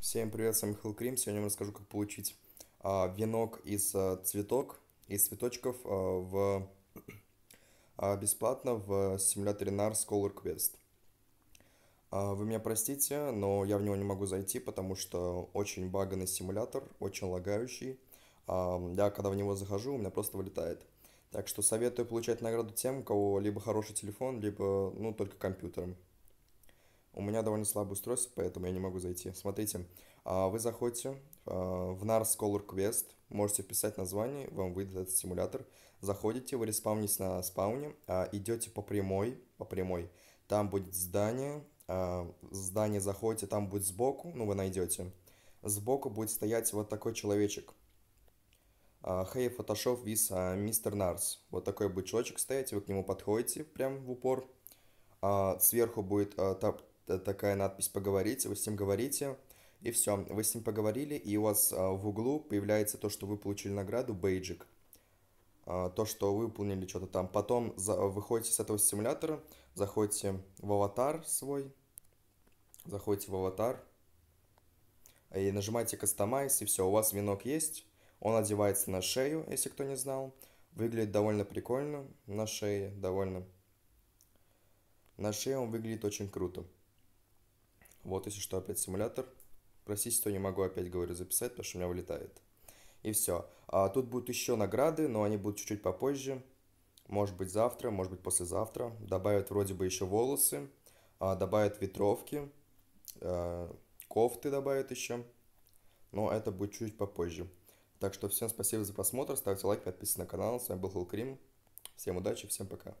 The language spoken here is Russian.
Всем привет, с вами Михаил Крим. Сегодня я вам расскажу, как получить а, венок из а, цветок, из цветочков а, в, а, бесплатно в симуляторе NAR Scholar Quest. А, вы меня простите, но я в него не могу зайти, потому что очень баганный симулятор, очень лагающий. А, я когда в него захожу, у меня просто вылетает. Так что советую получать награду тем, у кого либо хороший телефон, либо ну, только компьютером. У меня довольно слабое устройство, поэтому я не могу зайти. Смотрите, а, вы заходите а, в NARS Color Quest, можете вписать название, вам выйдет этот симулятор. Заходите, вы респаунитесь на спауне, а, идете по прямой, по прямой. Там будет здание, здание заходите, там будет сбоку, ну вы найдете. Сбоку будет стоять вот такой человечек. Хей, Photoshop with мистер Нарс. Вот такой будет человечек стоять, вы к нему подходите прям в упор. Сверху будет Э, такая надпись «Поговорите», вы с ним говорите, и все, вы с ним поговорили, и у вас а, в углу появляется то, что вы получили награду, бейджик, а, то, что вы выполнили что-то там. Потом выходите с этого симулятора, заходите в аватар свой, заходите в аватар, и нажимаете «Кастомайз», и все, у вас венок есть, он одевается на шею, если кто не знал, выглядит довольно прикольно на шее, довольно. На шее он выглядит очень круто. Вот, если что, опять симулятор. Простите, что не могу опять, говорю, записать, потому что у меня вылетает. И все. А, тут будут еще награды, но они будут чуть-чуть попозже. Может быть, завтра, может быть, послезавтра. Добавят вроде бы еще волосы. А, добавят ветровки. А, кофты добавят еще. Но это будет чуть попозже. Так что всем спасибо за просмотр. Ставьте лайк, подписывайтесь на канал. С вами был Хилл Всем удачи, всем пока.